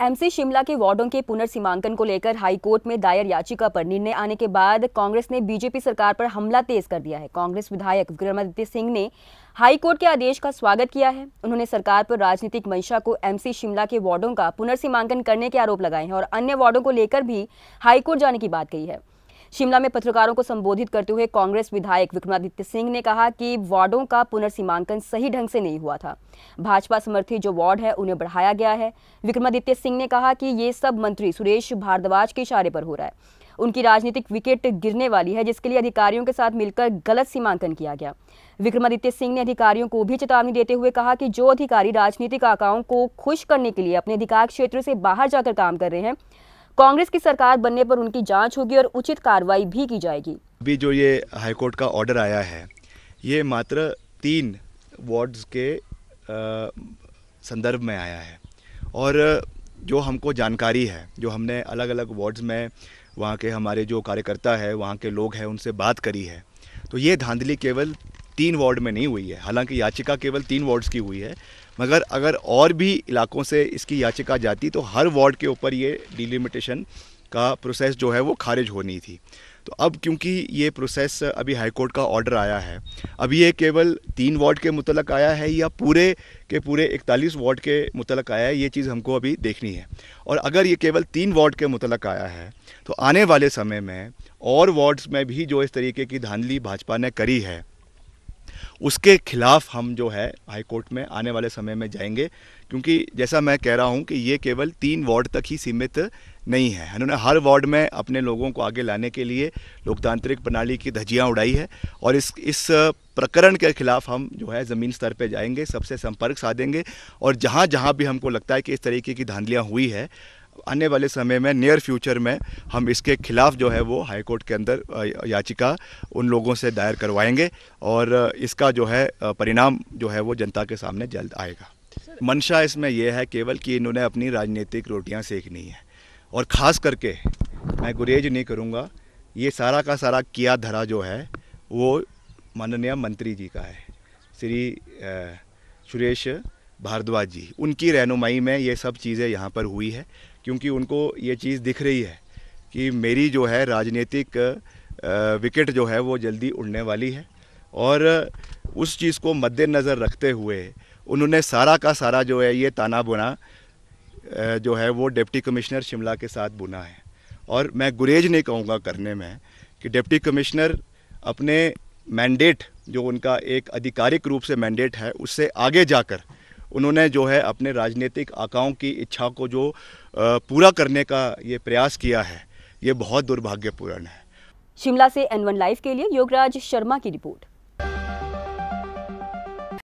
MC Shimla के वार्डों के पुनर्सीमांकन को लेकर हाईकोर्ट में दायर याचिका पर निर्णय आने के बाद कांग्रेस ने बीजेपी सरकार पर हमला तेज कर दिया है कांग्रेस विधायक विक्रमादित्य सिंह ने हाईकोर्ट के आदेश का स्वागत किया है उन्होंने सरकार पर राजनीतिक मंशा को एमसी शिमला के वार्डों का पुनर्सीमांकन करने के आरोप लगाए हैं और अन्य वार्डों को लेकर भी हाईकोर्ट जाने की बात कही है शिमला में पत्रकारों को संबोधित करते हुए कांग्रेस विधायक विक्रमादित्य सिंह ने कहा कि वार्डों का पुनर्सीमांकन सही ढंग से नहीं हुआ था भाजपा समर्थित जो वार्ड है उन्हें बढ़ाया गया है विक्रमादित्य सिंह ने कहा कि ये सब मंत्री सुरेश भारद्वाज के इशारे पर हो रहा है उनकी राजनीतिक विकेट गिरने वाली है जिसके लिए अधिकारियों के साथ मिलकर गलत सीमांकन किया गया विक्रमादित्य सिंह ने अधिकारियों को भी चेतावनी देते हुए कहा कि जो अधिकारी राजनीतिक आकाओं को खुश करने के लिए अपने अधिकार क्षेत्र से बाहर जाकर काम कर रहे हैं कांग्रेस की सरकार बनने पर उनकी जांच होगी और उचित कार्रवाई भी की जाएगी अभी जो ये हाईकोर्ट का ऑर्डर आया है ये मात्र तीन वार्ड्स के संदर्भ में आया है और जो हमको जानकारी है जो हमने अलग अलग वार्ड्स में वहाँ के हमारे जो कार्यकर्ता है वहाँ के लोग हैं उनसे बात करी है तो ये धांधली केवल तीन वार्ड में नहीं हुई है हालांकि याचिका केवल तीन वार्ड्स की हुई है मगर अगर और भी इलाकों से इसकी याचिका जाती तो हर वार्ड के ऊपर ये डिलिमिटेशन का प्रोसेस जो है वो खारिज होनी थी तो अब क्योंकि ये प्रोसेस अभी हाईकोर्ट का ऑर्डर आया है अभी ये केवल तीन वार्ड के मुतलक आया है या पूरे के पूरे इकतालीस वार्ड के मुतलक आया है ये चीज़ हमको अभी देखनी है और अगर ये केवल तीन वार्ड के मुतलक आया है तो आने वाले समय में और वार्ड्स में भी जो इस तरीके की धांधली भाजपा ने करी है उसके खिलाफ हम जो है हाई कोर्ट में आने वाले समय में जाएंगे क्योंकि जैसा मैं कह रहा हूं कि ये केवल तीन वार्ड तक ही सीमित नहीं है उन्होंने हर वार्ड में अपने लोगों को आगे लाने के लिए लोकतांत्रिक प्रणाली की धज्जियाँ उड़ाई है और इस इस प्रकरण के खिलाफ हम जो है ज़मीन स्तर पर जाएंगे सबसे संपर्क साधेंगे और जहाँ जहाँ भी हमको लगता है कि इस तरीके की धांधलियाँ हुई है आने वाले समय में नियर फ्यूचर में हम इसके खिलाफ जो है वो हाई कोर्ट के अंदर याचिका उन लोगों से दायर करवाएंगे और इसका जो है परिणाम जो है वो जनता के सामने जल्द आएगा मंशा इसमें यह है केवल कि इन्होंने अपनी राजनीतिक रोटियां सेकनी है और ख़ास करके मैं गुरेज नहीं करूँगा ये सारा का सारा किया धरा जो है वो माननीय मंत्री जी का है श्री सुरेश भारद्वाज जी उनकी रहनुमाई में ये सब चीज़ें यहाँ पर हुई है क्योंकि उनको ये चीज़ दिख रही है कि मेरी जो है राजनीतिक विकेट जो है वो जल्दी उड़ने वाली है और उस चीज़ को मद्देनज़र रखते हुए उन्होंने सारा का सारा जो है ये ताना बुना जो है वो डिप्टी कमिश्नर शिमला के साथ बुना है और मैं गुरेज नहीं कहूँगा करने में कि डिप्टी कमिश्नर अपने मैंडेट जो उनका एक आधिकारिक रूप से मैंडेट है उससे आगे जाकर उन्होंने जो है अपने राजनीतिक आकाओं की इच्छा को जो पूरा करने का ये प्रयास किया है ये बहुत दुर्भाग्यपूर्ण है शिमला से एन वन लाइव के लिए योगराज शर्मा की रिपोर्ट